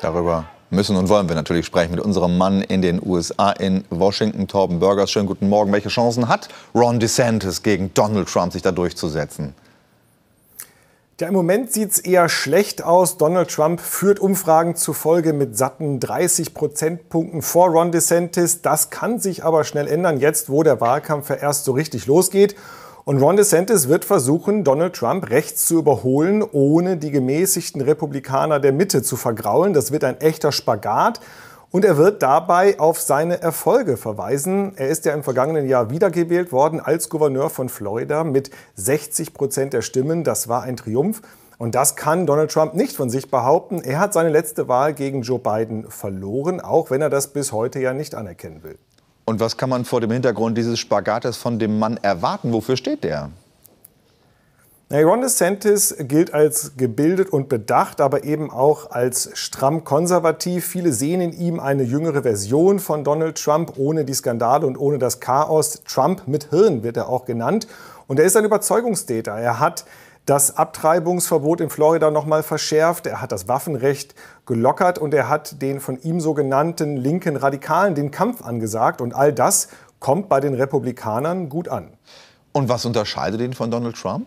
Darüber müssen und wollen wir natürlich sprechen mit unserem Mann in den USA in Washington, Torben Burgers. Schönen guten Morgen. Welche Chancen hat Ron DeSantis gegen Donald Trump, sich da durchzusetzen? Ja, Im Moment sieht es eher schlecht aus. Donald Trump führt Umfragen zufolge mit satten 30 Prozentpunkten vor Ron DeSantis. Das kann sich aber schnell ändern, jetzt wo der Wahlkampf ja erst so richtig losgeht. Und Ron DeSantis wird versuchen, Donald Trump rechts zu überholen, ohne die gemäßigten Republikaner der Mitte zu vergraulen. Das wird ein echter Spagat. Und er wird dabei auf seine Erfolge verweisen. Er ist ja im vergangenen Jahr wiedergewählt worden als Gouverneur von Florida mit 60 Prozent der Stimmen. Das war ein Triumph. Und das kann Donald Trump nicht von sich behaupten. Er hat seine letzte Wahl gegen Joe Biden verloren, auch wenn er das bis heute ja nicht anerkennen will. Und was kann man vor dem Hintergrund dieses Spagates von dem Mann erwarten? Wofür steht der? Ron DeSantis gilt als gebildet und bedacht, aber eben auch als stramm konservativ. Viele sehen in ihm eine jüngere Version von Donald Trump, ohne die Skandale und ohne das Chaos. Trump mit Hirn wird er auch genannt. Und er ist ein Überzeugungstäter. Er hat das Abtreibungsverbot in Florida nochmal verschärft, er hat das Waffenrecht gelockert und er hat den von ihm sogenannten linken Radikalen den Kampf angesagt. Und all das kommt bei den Republikanern gut an. Und was unterscheidet ihn von Donald Trump?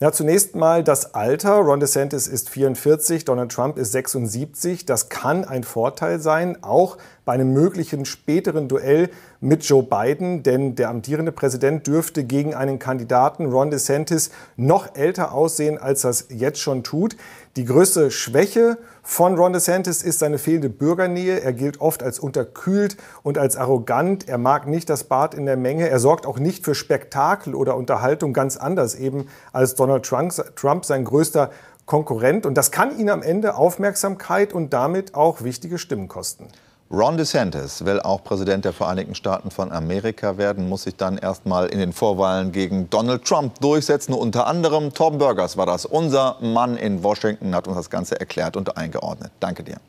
Ja, zunächst mal das Alter. Ron DeSantis ist 44, Donald Trump ist 76. Das kann ein Vorteil sein, auch bei einem möglichen späteren Duell mit Joe Biden, denn der amtierende Präsident dürfte gegen einen Kandidaten Ron DeSantis noch älter aussehen, als das jetzt schon tut. Die größte Schwäche von Ron DeSantis ist seine fehlende Bürgernähe. Er gilt oft als unterkühlt und als arrogant. Er mag nicht das Bad in der Menge. Er sorgt auch nicht für Spektakel oder Unterhaltung, ganz anders eben als Donald Trump, sein größter Konkurrent. Und das kann ihn am Ende Aufmerksamkeit und damit auch wichtige Stimmen kosten. Ron DeSantis will auch Präsident der Vereinigten Staaten von Amerika werden, muss sich dann erstmal in den Vorwahlen gegen Donald Trump durchsetzen. Unter anderem Tom Burgers war das. Unser Mann in Washington hat uns das Ganze erklärt und eingeordnet. Danke dir.